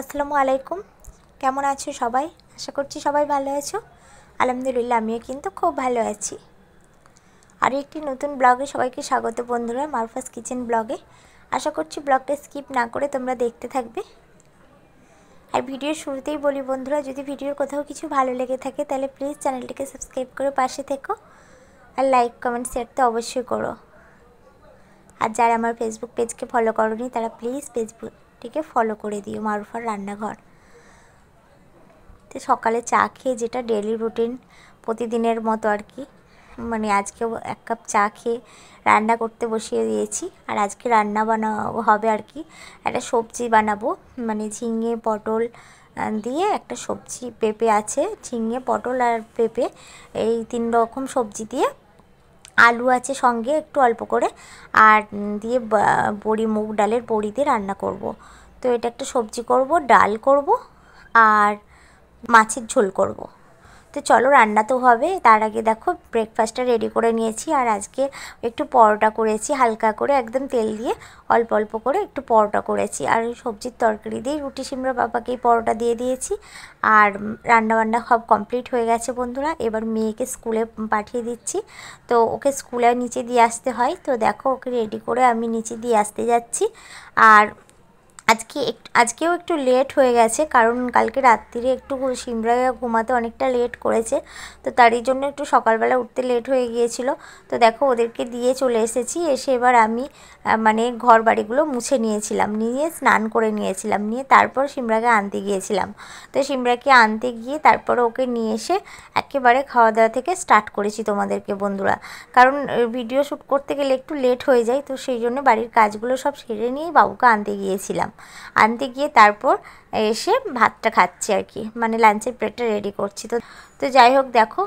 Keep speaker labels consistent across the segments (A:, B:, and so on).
A: আসসালামু আলাইকুম কেমন আছো সবাই আশা করছি সবাই ভালো আছো আলহামদুলিল্লাহ আমিও কিন্তু খুব ভালো আছি আরও একটি নতুন ব্লগে সবাইকে স্বাগত বন্ধুরা মারফাস কিচেন ব্লগে আশা করছি ব্লগটা স্কিপ না করে তোমরা দেখতে থাকবে আর ভিডিওর শুরুতেই বলি বন্ধুরা যদি ভিডিওর কোথাও কিছু ভালো লেগে থাকে তাহলে প্লিজ চ্যানেলটিকে সাবস্ক্রাইব করে পাশে থেকো আর লাইক কমেন্ট শেয়ার তো অবশ্যই করো আর যারা আমার ফেসবুক পেজকে ফলো করনি তারা প্লিজ ফেসবুক পেজটিকে ফলো করে দিও মারুফার রান্নাঘর তো সকালে চা খেয়ে যেটা ডেলি রুটিন প্রতিদিনের মতো আর কি মানে আজকেও এক কাপ চা খেয়ে রান্না করতে বসিয়ে দিয়েছি আর আজকে রান্না বানা হবে আর কি একটা সবজি বানাবো মানে ঝিঙে পটল দিয়ে একটা সবজি পেঁপে আছে ঝিঙে পটল আর পেঁপে এই তিন রকম সবজি দিয়ে আলু আছে সঙ্গে একটু অল্প করে আর দিয়ে বড়ি মুগ ডালের বড়ি দিয়ে রান্না করব। তো এটা একটা সবজি করব ডাল করব আর মাছের ঝোল করব। তো চলো রান্না তো হবে তার আগে দেখো ব্রেকফাস্টটা রেডি করে নিয়েছি আর আজকে একটু পরোটা করেছি হালকা করে একদম তেল দিয়ে অল্প অল্প করে একটু পরোটা করেছি আর সবজির তরকারি দিয়ে রুটি সিমড়া বাবাকেই পরোটা দিয়ে দিয়েছি আর রান্নাবান্না সব কমপ্লিট হয়ে গেছে বন্ধুরা এবার মেয়েকে স্কুলে পাঠিয়ে দিচ্ছি তো ওকে স্কুলে নিচে দিয়ে আসতে হয় তো দেখো ওকে রেডি করে আমি নিচে দিয়ে আসতে যাচ্ছি আর আজকে আজকেও একটু লেট হয়ে গেছে কারণ কালকে রাত্রিরে একটু সিমরা ঘুমাতে অনেকটা লেট করেছে তো তারই জন্য একটু সকালবেলা উঠতে লেট হয়ে গিয়েছিল তো দেখো ওদেরকে দিয়ে চলে এসেছি এসে এবার আমি মানে ঘর বাড়িগুলো মুছে নিয়েছিলাম নিয়ে স্নান করে নিয়েছিলাম নিয়ে তারপর সিমরাকে আনতে গিয়েছিলাম তো সিমরাকে আনতে গিয়ে তারপর ওকে নিয়ে এসে একেবারে খাওয়া দাওয়া থেকে স্টার্ট করেছি তোমাদেরকে বন্ধুরা কারণ ভিডিও শ্যুট করতে গেলে একটু লেট হয়ে যায় তো সেই জন্য বাড়ির কাজগুলো সব সেরে নিয়েই বাবুকে আনতে গিয়েছিলাম আনতে গিয়ে তারপর এসে ভাতটা খাচ্ছি আর কি মানে লাঞ্চের প্লেটটা রেডি করছি তো তো যাই হোক দেখো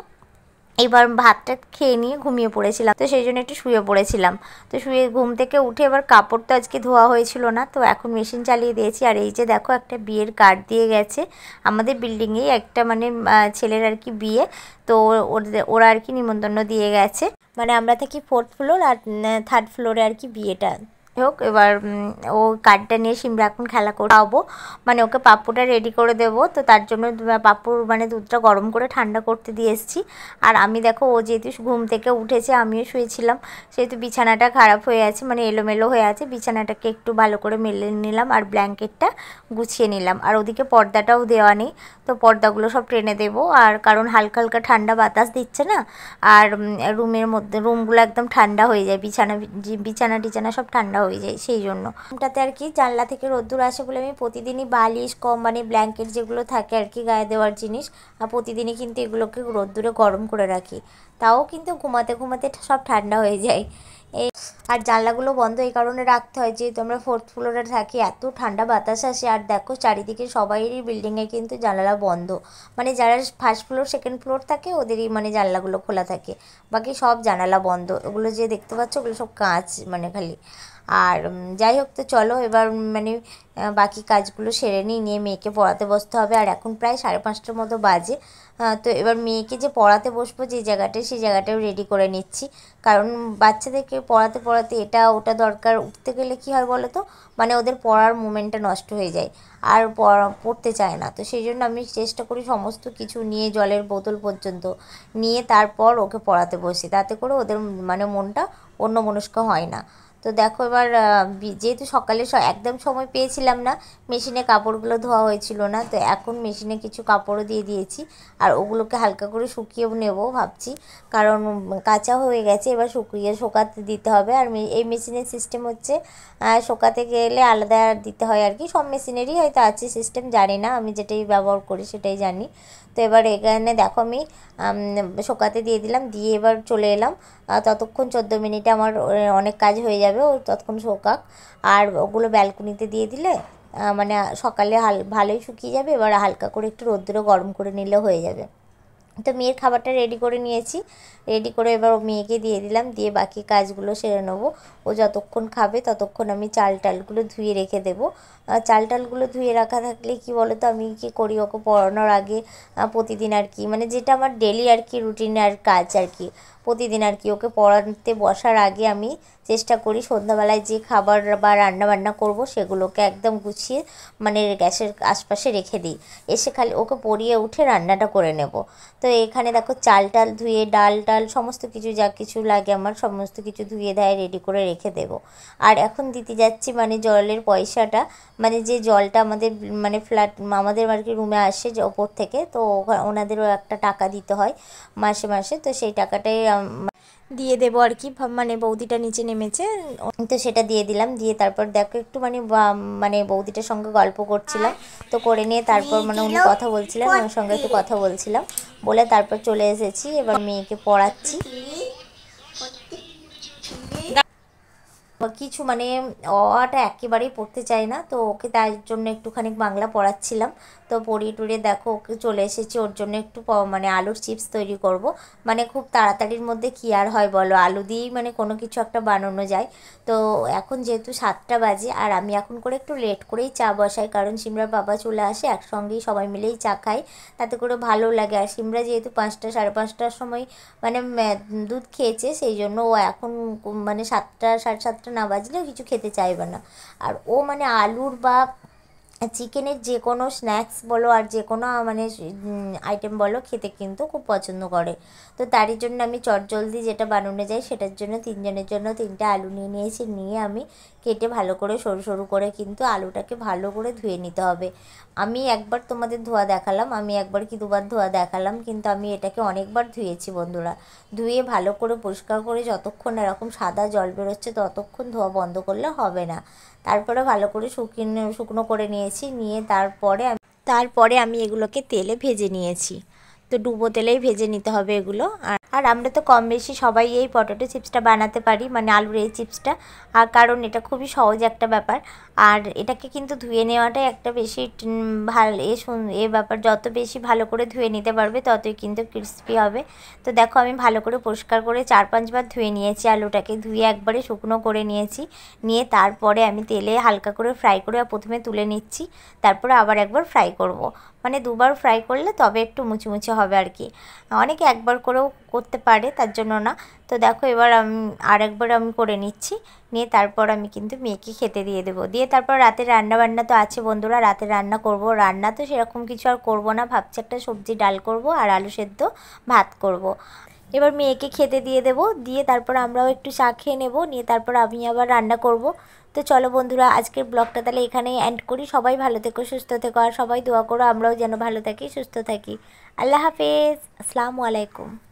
A: এবার ভাতটা খেয়ে নিয়ে ঘুমিয়ে পড়েছিলাম তো সেই জন্য একটু শুয়ে পড়েছিলাম তো শুয়ে ঘুম থেকে উঠে এবার কাপড় তো আজকে ধোয়া হয়েছিল না তো এখন মেশিন চালিয়ে দিয়েছি আর এই যে দেখো একটা বিয়ের কার্ড দিয়ে গেছে আমাদের বিল্ডিংয়েই একটা মানে ছেলের আর কি বিয়ে তো ওরা আর কি নিমন্ত্রণ দিয়ে গেছে মানে আমরা থাকি ফোর্থ ফ্লোর আর থার্ড ফ্লোরে আর কি বিয়েটা হোক এবার ও কার্ডটা নিয়ে সিমরা এখন খেলা করে খাওয়াবো মানে ওকে পাপ্পুটা রেডি করে দেব তো তার জন্য পাপ্পুর মানে দুধটা গরম করে ঠান্ডা করতে দিয়ে এসেছি আর আমি দেখো ও যেহেতু ঘুম থেকে উঠেছে আমিও শুয়েছিলাম সেহেতু বিছানাটা খারাপ হয়ে আছে মানে এলোমেলো হয়ে আছে বিছানাটাকে একটু ভালো করে মেলে নিলাম আর ব্ল্যাঙ্কেটটা গুছিয়ে নিলাম আর ওদিকে পর্দাটাও দেওয়া নেই তো পর্দাগুলো সব ট্রেনে দেব আর কারণ হালকা হালকা ঠান্ডা বাতাস দিচ্ছে না আর রুমের মধ্যে রুমগুলো একদম ঠান্ডা হয়ে যায় বিছানা বিছানা টিছানা সব ঠান্ডা হয়ে যায় সেই জন্য ওটাতে আর কি জানলা থেকে রোদ্দুর আসে বলে আমি প্রতিদিনই বালিশ মানে ব্ল্যাঙ্কেট যেগুলো থাকে আর কি গায়ে দেওয়ার জিনিস আর প্রতিদিনই কিন্তু এগুলোকে রোদ্দুরে গরম করে রাখি তাও কিন্তু ঘুমাতে ঘুমাতে সব ঠান্ডা হয়ে যায় এই আর জানলাগুলো বন্ধ এই কারণে রাখতে হয় যেহেতু আমরা ফোর্থ ফ্লোরে থাকি এত ঠান্ডা বাতাস আসে আর দেখো চারিদিকে সবাইয়েরই বিল্ডিংয়ে কিন্তু জানলা বন্ধ মানে যারা ফার্স্ট ফ্লোর সেকেন্ড ফ্লোর থাকে ওদেরই মানে জানলাগুলো খোলা থাকে বাকি সব জানালা বন্ধ ওগুলো যে দেখতে পাচ্ছ ওগুলো সব কাঁচ মানে খালি আর যাই হোক তো চলো এবার মানে বাকি কাজগুলো সেরে নিই নিয়ে মেয়েকে পড়াতে বসতে হবে আর এখন প্রায় সাড়ে পাঁচটার মতো বাজে তো এবার মেয়েকে যে পড়াতে বসবো যে জায়গাটায় সেই জায়গাটাও রেডি করে নিচ্ছি কারণ বাচ্চাদেরকে পড়াতে পড়াতে এটা ওটা দরকার উঠতে গেলে কি হয় বলো তো মানে ওদের পড়ার মুমেন্টটা নষ্ট হয়ে যায় আর পড়তে চায় না তো সেই জন্য আমি চেষ্টা করি সমস্ত কিছু নিয়ে জলের বোতল পর্যন্ত নিয়ে তারপর ওকে পড়াতে বসি তাতে করে ওদের মানে মনটা অন্য মনস্ক হয় না তো দেখো এবার যেহেতু সকালে একদম সময় পেয়েছিলাম না মেশিনে কাপড়গুলো ধোয়া হয়েছিল না তো এখন মেশিনে কিছু কাপড়ও দিয়ে দিয়েছি আর ওগুলোকে হালকা করে শুকিয়েও নেব ভাবছি কারণ কাঁচা হয়ে গেছে এবার শুকিয়ে শোকাতে দিতে হবে আর এই মেশিনের সিস্টেম হচ্ছে শোকাতে গেলে আলাদা দিতে হয় আর কি সব মেশিনেরই হয়তো আছে সিস্টেম জানি না আমি যেটাই ব্যবহার করি সেটাই জানি তো এবার এখানে দেখো আমি শোকাতে দিয়ে দিলাম দিয়ে এবার চলে এলাম ততক্ষণ চোদ্দ মিনিটে আমার অনেক কাজ হয়ে যাবে ও ততক্ষণ শোকাক আর ওগুলো ব্যালকনিতে দিয়ে দিলে মানে সকালে হাল ভালোই শুকিয়ে যাবে এবার হালকা করে একটু রোদ্দুরে গরম করে নিলে হয়ে যাবে তো মেয়ের খাবারটা রেডি করে নিয়েছি রেডি করে এবার ও মেয়েকে দিয়ে দিলাম দিয়ে বাকি কাজগুলো সেরে নেবো ও যতক্ষণ খাবে ততক্ষণ আমি চাল টালগুলো ধুয়ে রেখে দেবো চাল টালগুলো ধুয়ে রাখা থাকলে কি বলো তো আমি কি করি ওকে পড়ানোর আগে প্রতিদিন আর কি মানে যেটা আমার ডেলি আর কি রুটিন আর কাজ আর কি প্রতিদিন আর কি ওকে পড়াতে বসার আগে আমি চেষ্টা করি সন্ধ্যাবেলায় যে খাবার বা রান্নাবান্না করব সেগুলোকে একদম গুছিয়ে মানে গ্যাসের আশপাশে রেখে দিই এসে খালি ওকে পরিয়ে উঠে রান্নাটা করে নেব তো এখানে দেখো চাল টাল ধুয়ে ডাল টাল সমস্ত কিছু যা কিছু লাগে আমার সমস্ত কিছু ধুয়ে দেয় রেডি করে রেখে দেব আর এখন দিতে যাচ্ছি মানে জলের পয়সাটা মানে যে জলটা আমাদের মানে ফ্ল্যাট আমাদের আর কি রুমে আসে ওপর থেকে তো ওনাদেরও একটা টাকা দিতে হয় মাসে মাসে তো সেই টাকাটাই দিয়ে দেবো আর কি মানে বৌদিটা নিচে নেমেছে তো সেটা দিয়ে দিলাম দিয়ে তারপর দেখো একটু মানে মানে বৌদিটার সঙ্গে গল্প করছিলাম তো করে নিয়ে তারপর মানে উনি কথা বলছিলেন ওনার সঙ্গে একটু কথা বলছিলাম বলে তারপর চলে এসেছি এবার মেয়েকে পড়াচ্ছি কিছু মানে অটা একেবারেই পড়তে চায় না তো ওকে তার জন্য একটুখানি বাংলা পড়াচ্ছিলাম তো পড়িয়ে টুড়িয়ে দেখো ওকে চলে এসেছি ওর জন্য একটু মানে আলুর চিপস তৈরি করব মানে খুব তাড়াতাড়ির মধ্যে কী আর হয় বলো আলু দিয়েই মানে কোনো কিছু একটা বানানো যায় তো এখন যেহেতু সাতটা বাজে আর আমি এখন করে একটু লেট করেই চা বসাই কারণ সিমরার বাবা চলে আসে একসঙ্গেই সবাই মিলেই চা খাই তাতে করে ভালো লাগে আর সিমরা যেহেতু পাঁচটা সাড়ে পাঁচটার সময় মানে দুধ খেয়েছে সেই জন্য ও এখন মানে সাতটা সাড়ে সাতটা না বাজলেও কিছু খেতে চাইবে না আর ও মানে আলুর বা চিকেনের যে কোনো স্ন্যাক্স বলো আর যে কোনো মানে আইটেম বলো খেতে কিন্তু খুব পছন্দ করে তো তারই জন্য আমি চটজলদি যেটা বানানো যায় সেটার জন্য তিনজনের জন্য তিনটা আলু নিয়ে নিয়েছি নিয়ে আমি কেটে ভালো করে সরু সরু করে কিন্তু আলুটাকে ভালো করে ধুয়ে নিতে হবে আমি একবার তোমাদের ধোয়া দেখালাম আমি একবার কি দুবার ধোয়া দেখালাম কিন্তু আমি এটাকে অনেকবার ধুয়েছি বন্ধুরা ধুয়ে ভালো করে পরিষ্কার করে যতক্ষণ এরকম সাদা জল বেরোচ্ছে ততক্ষণ ধোয়া বন্ধ করলে হবে না তারপরে ভালো করে শুকিয়ে শুকনো করে নিয়ে নিয়েছি নিয়ে তারপরে তারপরে আমি এগুলোকে তেলে ভেজে নিয়েছি তো ডুবো তেলেই ভেজে নিতে হবে এগুলো আর আর আমরা তো কম বেশি সবাই এই পটেটো চিপসটা বানাতে পারি মানে আলুর এই চিপসটা আর কারণ এটা খুবই সহজ একটা ব্যাপার আর এটাকে কিন্তু ধুয়ে নেওয়াটাই একটা বেশি ভাল এ এ ব্যাপার যত বেশি ভালো করে ধুয়ে নিতে পারবে ততই কিন্তু ক্রিস্পি হবে তো দেখো আমি ভালো করে পরিষ্কার করে চার পাঁচবার ধুয়ে নিয়েছি আলুটাকে ধুয়ে একবারে শুকনো করে নিয়েছি নিয়ে তারপরে আমি তেলে হালকা করে ফ্রাই করে প্রথমে তুলে নিচ্ছি তারপরে আবার একবার ফ্রাই করব। মানে দুবার ফ্রাই করলে তবে একটু মুচি হবে আর কি অনেকে একবার করেও করতে পারে তার জন্য না তো দেখো এবার আমি আর একবার আমি করে নিচ্ছি নিয়ে তারপর আমি কিন্তু মেয়েকে খেতে দিয়ে দেবো দিয়ে তারপর রাতে রান্না বান্না তো আছে বন্ধুরা রাতে রান্না করব রান্না তো সেরকম কিছু আর করব না ভাবছি একটা সবজি ডাল করব আর আলু সেদ্ধ ভাত করব। এবার মেয়েকে খেতে দিয়ে দেব দিয়ে তারপর আমরাও একটু চা খেয়ে নেবো নিয়ে তারপর আমি আবার রান্না করব তো চলো বন্ধুরা আজকের ব্লগটা তাহলে এখানেই অ্যান্ড করি সবাই ভালো থেকো সুস্থ থেকো আর সবাই দোয়া করো আমরাও যেন ভালো থাকি সুস্থ থাকি আল্লাহ হাফেজ আসসালামু আলাইকুম